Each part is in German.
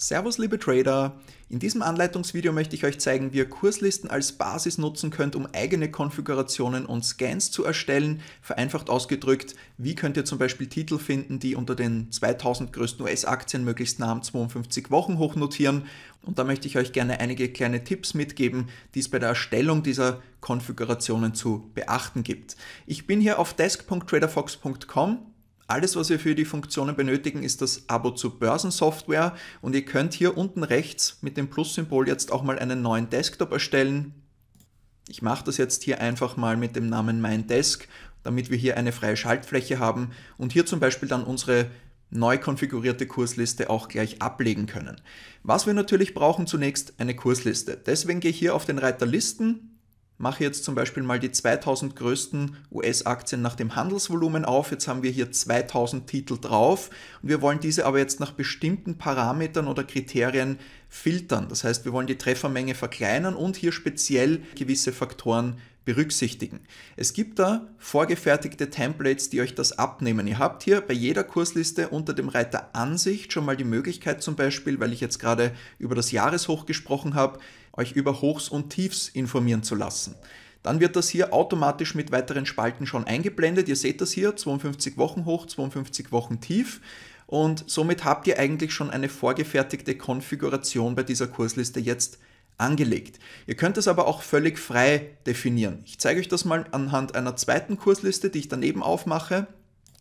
Servus liebe Trader! In diesem Anleitungsvideo möchte ich euch zeigen, wie ihr Kurslisten als Basis nutzen könnt, um eigene Konfigurationen und Scans zu erstellen. Vereinfacht ausgedrückt, wie könnt ihr zum Beispiel Titel finden, die unter den 2000 größten US-Aktien möglichst nah am 52 Wochen hoch notieren. Und da möchte ich euch gerne einige kleine Tipps mitgeben, die es bei der Erstellung dieser Konfigurationen zu beachten gibt. Ich bin hier auf desk.traderfox.com alles, was wir für die Funktionen benötigen, ist das Abo zu Börsensoftware und ihr könnt hier unten rechts mit dem Plus-Symbol jetzt auch mal einen neuen Desktop erstellen. Ich mache das jetzt hier einfach mal mit dem Namen Mein Desk, damit wir hier eine freie Schaltfläche haben und hier zum Beispiel dann unsere neu konfigurierte Kursliste auch gleich ablegen können. Was wir natürlich brauchen zunächst eine Kursliste. Deswegen gehe ich hier auf den Reiter Listen, mache jetzt zum Beispiel mal die 2000 größten US-Aktien nach dem Handelsvolumen auf. Jetzt haben wir hier 2000 Titel drauf und wir wollen diese aber jetzt nach bestimmten Parametern oder Kriterien filtern. Das heißt, wir wollen die Treffermenge verkleinern und hier speziell gewisse Faktoren berücksichtigen. Es gibt da vorgefertigte Templates, die euch das abnehmen. Ihr habt hier bei jeder Kursliste unter dem Reiter Ansicht schon mal die Möglichkeit zum Beispiel, weil ich jetzt gerade über das Jahreshoch gesprochen habe, euch über Hochs und Tiefs informieren zu lassen. Dann wird das hier automatisch mit weiteren Spalten schon eingeblendet. Ihr seht das hier, 52 Wochen hoch, 52 Wochen tief. Und somit habt ihr eigentlich schon eine vorgefertigte Konfiguration bei dieser Kursliste jetzt angelegt. Ihr könnt es aber auch völlig frei definieren. Ich zeige euch das mal anhand einer zweiten Kursliste, die ich daneben aufmache.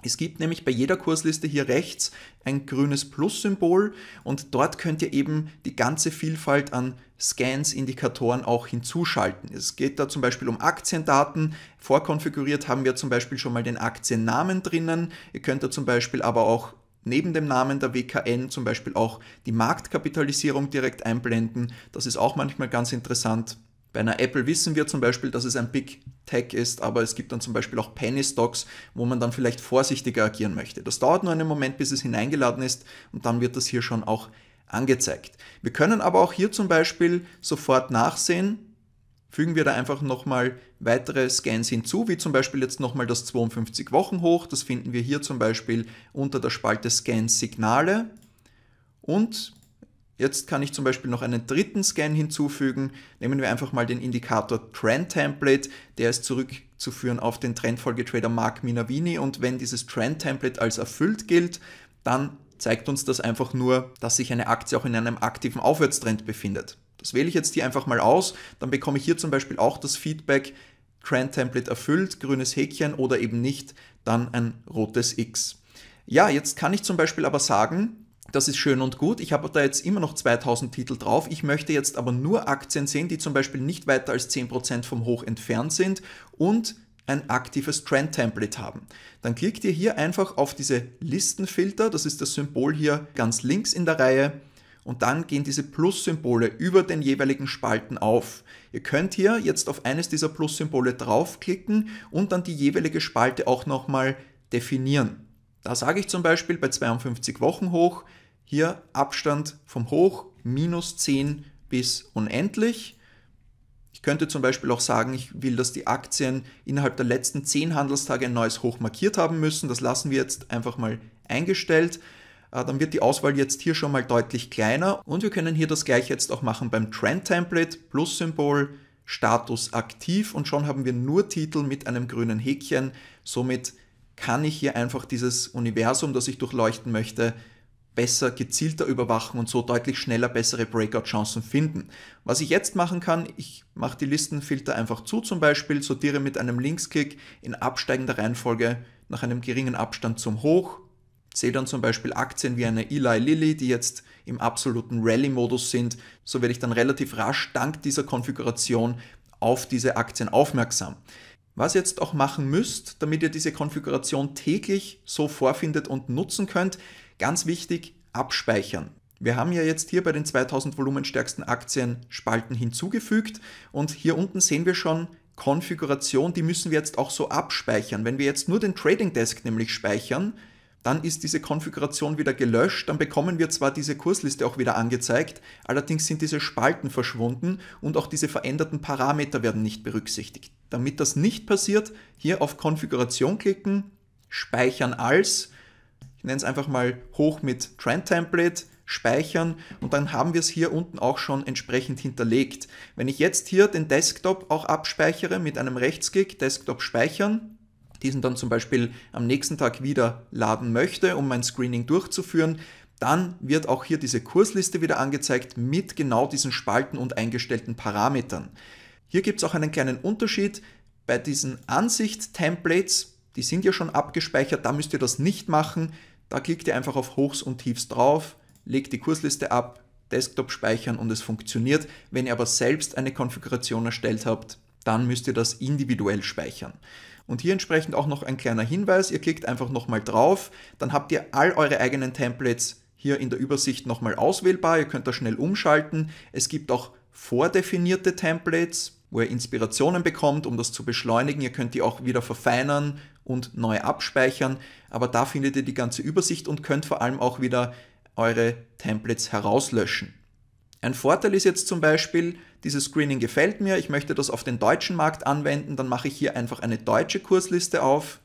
Es gibt nämlich bei jeder Kursliste hier rechts ein grünes Plus-Symbol und dort könnt ihr eben die ganze Vielfalt an Scans, Indikatoren auch hinzuschalten. Es geht da zum Beispiel um Aktiendaten. Vorkonfiguriert haben wir zum Beispiel schon mal den Aktiennamen drinnen. Ihr könnt da zum Beispiel aber auch neben dem Namen der WKN zum Beispiel auch die Marktkapitalisierung direkt einblenden. Das ist auch manchmal ganz interessant. Bei einer Apple wissen wir zum Beispiel, dass es ein Big Tech ist, aber es gibt dann zum Beispiel auch Penny Stocks, wo man dann vielleicht vorsichtiger agieren möchte. Das dauert nur einen Moment, bis es hineingeladen ist und dann wird das hier schon auch angezeigt. Wir können aber auch hier zum Beispiel sofort nachsehen, fügen wir da einfach nochmal weitere Scans hinzu, wie zum Beispiel jetzt nochmal das 52 Wochen hoch. Das finden wir hier zum Beispiel unter der Spalte Scans Signale. Und Jetzt kann ich zum Beispiel noch einen dritten Scan hinzufügen. Nehmen wir einfach mal den Indikator Trend Template. Der ist zurückzuführen auf den Trendfolgetrader Mark Minavini. Und wenn dieses Trend Template als erfüllt gilt, dann zeigt uns das einfach nur, dass sich eine Aktie auch in einem aktiven Aufwärtstrend befindet. Das wähle ich jetzt hier einfach mal aus. Dann bekomme ich hier zum Beispiel auch das Feedback, Trend Template erfüllt, grünes Häkchen oder eben nicht, dann ein rotes X. Ja, jetzt kann ich zum Beispiel aber sagen, das ist schön und gut. Ich habe da jetzt immer noch 2000 Titel drauf. Ich möchte jetzt aber nur Aktien sehen, die zum Beispiel nicht weiter als 10% vom Hoch entfernt sind und ein aktives Trend-Template haben. Dann klickt ihr hier einfach auf diese Listenfilter, das ist das Symbol hier ganz links in der Reihe und dann gehen diese Plus-Symbole über den jeweiligen Spalten auf. Ihr könnt hier jetzt auf eines dieser Plus-Symbole draufklicken und dann die jeweilige Spalte auch nochmal definieren. Da sage ich zum Beispiel bei 52 Wochen hoch, hier Abstand vom Hoch minus 10 bis unendlich. Ich könnte zum Beispiel auch sagen, ich will, dass die Aktien innerhalb der letzten 10 Handelstage ein neues Hoch markiert haben müssen. Das lassen wir jetzt einfach mal eingestellt. Äh, dann wird die Auswahl jetzt hier schon mal deutlich kleiner und wir können hier das gleiche jetzt auch machen beim Trend-Template, Plus-Symbol, Status aktiv und schon haben wir nur Titel mit einem grünen Häkchen. Somit kann ich hier einfach dieses Universum, das ich durchleuchten möchte, besser, gezielter überwachen und so deutlich schneller bessere Breakout-Chancen finden. Was ich jetzt machen kann, ich mache die Listenfilter einfach zu zum Beispiel, sortiere mit einem Linksklick in absteigender Reihenfolge nach einem geringen Abstand zum Hoch, sehe dann zum Beispiel Aktien wie eine Eli Lilly, die jetzt im absoluten Rally-Modus sind, so werde ich dann relativ rasch dank dieser Konfiguration auf diese Aktien aufmerksam was ihr jetzt auch machen müsst, damit ihr diese Konfiguration täglich so vorfindet und nutzen könnt. Ganz wichtig, abspeichern. Wir haben ja jetzt hier bei den 2000 volumenstärksten Aktien Spalten hinzugefügt und hier unten sehen wir schon Konfiguration, die müssen wir jetzt auch so abspeichern. Wenn wir jetzt nur den Trading Desk nämlich speichern, dann ist diese Konfiguration wieder gelöscht, dann bekommen wir zwar diese Kursliste auch wieder angezeigt, allerdings sind diese Spalten verschwunden und auch diese veränderten Parameter werden nicht berücksichtigt. Damit das nicht passiert, hier auf Konfiguration klicken, Speichern als, ich nenne es einfach mal hoch mit Trend Template, speichern und dann haben wir es hier unten auch schon entsprechend hinterlegt. Wenn ich jetzt hier den Desktop auch abspeichere mit einem Rechtsklick, Desktop speichern, diesen dann zum Beispiel am nächsten Tag wieder laden möchte, um mein Screening durchzuführen, dann wird auch hier diese Kursliste wieder angezeigt mit genau diesen Spalten und eingestellten Parametern. Hier gibt es auch einen kleinen Unterschied. Bei diesen Ansicht-Templates, die sind ja schon abgespeichert, da müsst ihr das nicht machen. Da klickt ihr einfach auf Hochs und Tiefs drauf, legt die Kursliste ab, Desktop speichern und es funktioniert. Wenn ihr aber selbst eine Konfiguration erstellt habt, dann müsst ihr das individuell speichern. Und hier entsprechend auch noch ein kleiner Hinweis, ihr klickt einfach nochmal drauf, dann habt ihr all eure eigenen Templates hier in der Übersicht nochmal auswählbar, ihr könnt da schnell umschalten. Es gibt auch vordefinierte Templates, wo ihr Inspirationen bekommt, um das zu beschleunigen. Ihr könnt die auch wieder verfeinern und neu abspeichern, aber da findet ihr die ganze Übersicht und könnt vor allem auch wieder eure Templates herauslöschen. Ein Vorteil ist jetzt zum Beispiel, dieses Screening gefällt mir, ich möchte das auf den deutschen Markt anwenden, dann mache ich hier einfach eine deutsche Kursliste auf.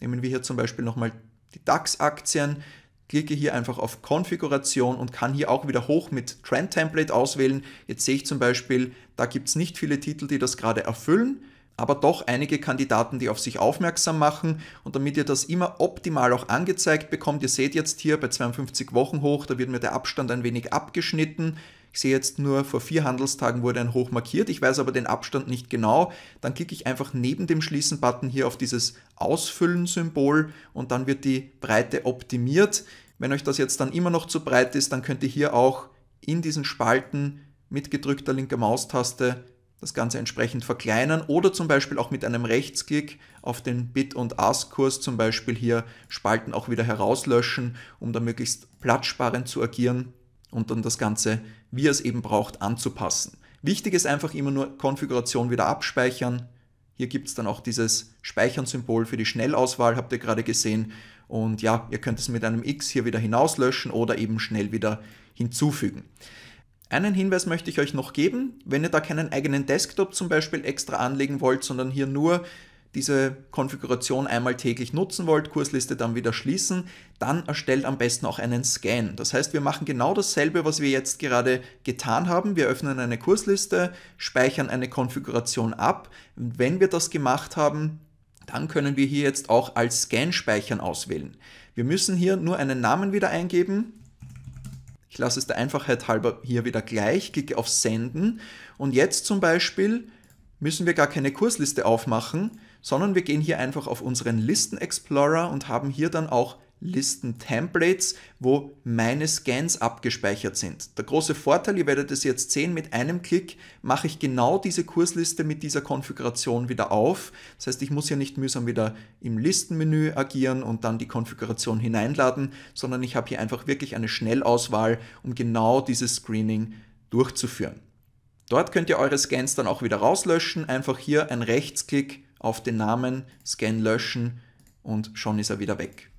Nehmen wir hier zum Beispiel nochmal die DAX-Aktien, klicke hier einfach auf Konfiguration und kann hier auch wieder hoch mit Trend Template auswählen. Jetzt sehe ich zum Beispiel, da gibt es nicht viele Titel, die das gerade erfüllen, aber doch einige Kandidaten, die auf sich aufmerksam machen. Und damit ihr das immer optimal auch angezeigt bekommt, ihr seht jetzt hier bei 52 Wochen hoch, da wird mir der Abstand ein wenig abgeschnitten. Ich sehe jetzt nur, vor vier Handelstagen wurde ein Hoch markiert, ich weiß aber den Abstand nicht genau. Dann klicke ich einfach neben dem Schließen-Button hier auf dieses Ausfüllen-Symbol und dann wird die Breite optimiert. Wenn euch das jetzt dann immer noch zu breit ist, dann könnt ihr hier auch in diesen Spalten mit gedrückter linker Maustaste das Ganze entsprechend verkleinern oder zum Beispiel auch mit einem Rechtsklick auf den Bit- und Ask-Kurs zum Beispiel hier Spalten auch wieder herauslöschen, um da möglichst platzsparend zu agieren und dann das Ganze, wie ihr es eben braucht, anzupassen. Wichtig ist einfach immer nur Konfiguration wieder abspeichern. Hier gibt es dann auch dieses Speichern-Symbol für die Schnellauswahl, habt ihr gerade gesehen. Und ja, ihr könnt es mit einem X hier wieder hinauslöschen oder eben schnell wieder hinzufügen. Einen Hinweis möchte ich euch noch geben, wenn ihr da keinen eigenen Desktop zum Beispiel extra anlegen wollt, sondern hier nur diese Konfiguration einmal täglich nutzen wollt, Kursliste dann wieder schließen, dann erstellt am besten auch einen Scan. Das heißt, wir machen genau dasselbe, was wir jetzt gerade getan haben. Wir öffnen eine Kursliste, speichern eine Konfiguration ab. wenn wir das gemacht haben, dann können wir hier jetzt auch als Scan speichern auswählen. Wir müssen hier nur einen Namen wieder eingeben. Ich lasse es der Einfachheit halber hier wieder gleich, klicke auf Senden und jetzt zum Beispiel müssen wir gar keine Kursliste aufmachen, sondern wir gehen hier einfach auf unseren Listen Explorer und haben hier dann auch Listen-Templates, wo meine Scans abgespeichert sind. Der große Vorteil, ihr werdet es jetzt sehen, mit einem Klick mache ich genau diese Kursliste mit dieser Konfiguration wieder auf. Das heißt, ich muss ja nicht mühsam wieder im Listenmenü agieren und dann die Konfiguration hineinladen, sondern ich habe hier einfach wirklich eine Schnellauswahl, um genau dieses Screening durchzuführen. Dort könnt ihr eure Scans dann auch wieder rauslöschen, einfach hier ein Rechtsklick auf den Namen, Scan löschen und schon ist er wieder weg.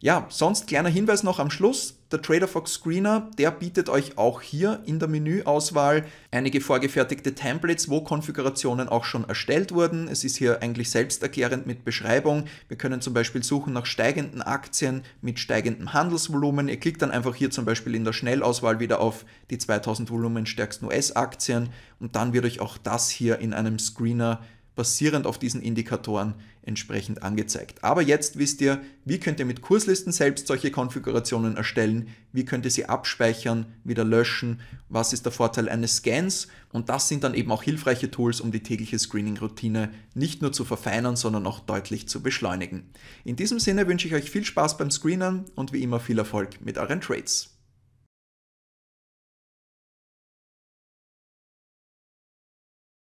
Ja, sonst kleiner Hinweis noch am Schluss. Der TraderFox Screener, der bietet euch auch hier in der Menüauswahl einige vorgefertigte Templates, wo Konfigurationen auch schon erstellt wurden. Es ist hier eigentlich selbsterklärend mit Beschreibung. Wir können zum Beispiel suchen nach steigenden Aktien mit steigendem Handelsvolumen. Ihr klickt dann einfach hier zum Beispiel in der Schnellauswahl wieder auf die 2000 Volumen stärksten US-Aktien und dann wird euch auch das hier in einem Screener basierend auf diesen Indikatoren entsprechend angezeigt. Aber jetzt wisst ihr, wie könnt ihr mit Kurslisten selbst solche Konfigurationen erstellen, wie könnt ihr sie abspeichern, wieder löschen, was ist der Vorteil eines Scans und das sind dann eben auch hilfreiche Tools, um die tägliche Screening-Routine nicht nur zu verfeinern, sondern auch deutlich zu beschleunigen. In diesem Sinne wünsche ich euch viel Spaß beim Screenen und wie immer viel Erfolg mit euren Trades.